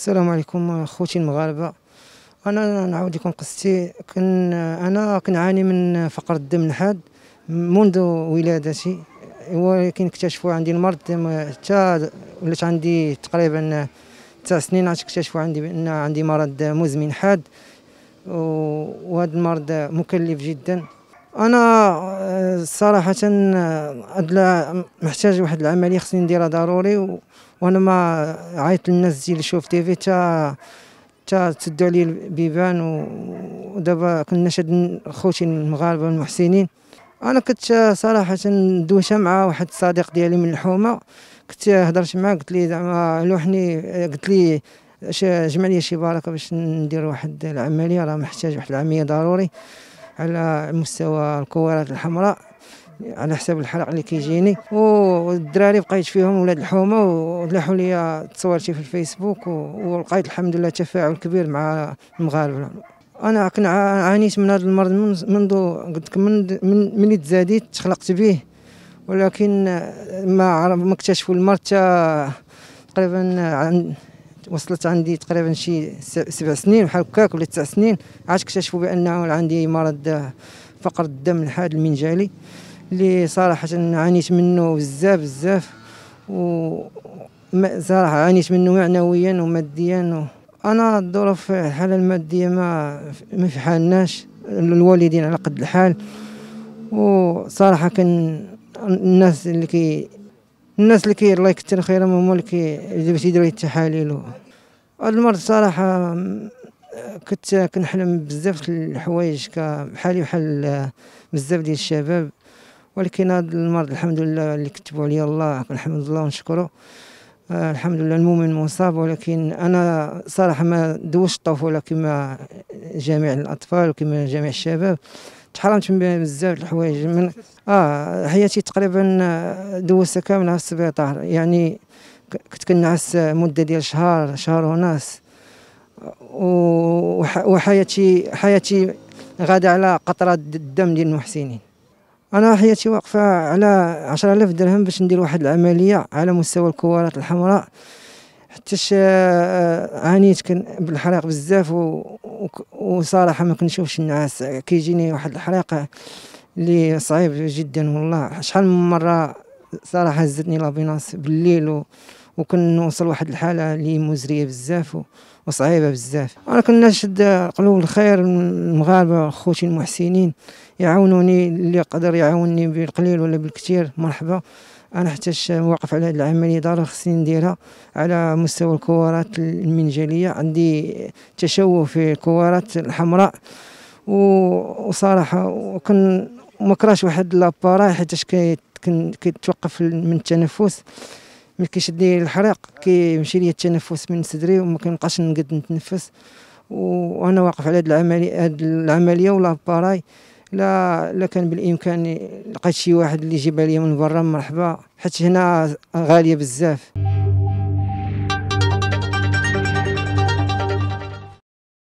السلام عليكم خوتي المغاربه انا نعاود لكم قصتي كن انا كنعاني من فقر الدم الحاد منذ ولادتي ولكن اكتشفوا عندي المرض حتى ولات عندي تقريبا تسع سنين عاد اكتشفوا عندي بان عندي مرض مزمن حاد وهذا المرض مكلف جدا انا آه، صراحه آه، محتاج واحد العمليه خصني نديرها ضروري وانا ما عيطت للناس تجي تي تيفي تا تا تسدوا لي البيبان ودابا كنا شاد خوتي المغاربه المحسنين انا كنت آه، صراحه دوشه مع واحد الصديق ديالي من الحومه كنت هضرت معاه قلت لي زعما لوحني قلت لي جمع لي شي بركه باش ندير واحد العمليه راه محتاج واحد العمليه ضروري على مستوى الكورات الحمراء على حساب الحرق اللي كيجيني والدراري بقيت فيهم ولاد الحومه ولاحوا لي تصويرتي في الفيسبوك ولقيت الحمد لله تفاعل كبير مع المغاربه انا كنت عانيت من هذا المرض منذ قلت من من ملي تزاديت تخلقت به ولكن ما ما اكتشفوا المرض تقريبا وصلت عندي تقريبا شي سبع سنين بحال هكاك ولا تسع سنين عاد اكتشفوا بانه عندي مرض فقر الدم الحاد المنجالي اللي صراحه عانيت منه بزاف بزاف و صراحه عانيت منه معنويا وماديا و... انا الظروف الحاله الماديه ما ما في حالناش الوالدين على قد الحال وصراحه كان الناس اللي كي الناس اللي كي الله يكثر خيرهم هما اللي كي اللي باش يديروا التحاليل هاد المرض صراحة كنت كنحلم بزاف الحوايج بحالي بحال آه، بزاف ديال الشباب ولكن هذا المرض الحمد لله اللي كتبوا عليا الله الحمد الله ونشكره آه، الحمد لله المؤمن مصاب ولكن انا صراحه ما دوش الطفوله كما جميع الاطفال وكما جميع الشباب تحرمت من بزاف الحوايج من اه حياتي تقريبا آه، دوزتها كامله في السبيطار يعني كنت كنعس مده ديال شهر شهر ونص وحياتي حياتي غادا على قطره الدم ديال المحسنين انا حياتي واقفه على ألف درهم باش ندير واحد العمليه على مستوى الكوارات الحمراء حتى عانيت كن بالحريق بزاف وصراحه ما كنشوفش النعاس كيجيني واحد الحريق اللي صعيب جدا والله شحال من مره صراحه هزتني لافيناس بالليل و... نوصل واحد الحاله اللي مزريه بزاف و... وصعيبه بزاف انا كنشد قلوب الخير المغاربه خوتي المحسنين يعاونوني اللي يقدر يعاونني بالقليل ولا بالكثير مرحبا انا حتى واقف على هذه العمليه ضروري خصني نديرها على مستوى الكورات المنجليه عندي تشوه في الكورات الحمراء وصراحه وكن مكراش واحد لاباراي حيتاش كي كيتوقف من التنفس ملي كيشد الحريق كيمشي لي التنفس من صدري وما كنبقاش نقدر نتنفس وانا واقف على هاد العمليه هذه العمليه ولا باراي لا لا كان بالامكان لقيت شي واحد اللي يجيبها لي من برا مرحبا حيت هنا غاليه بزاف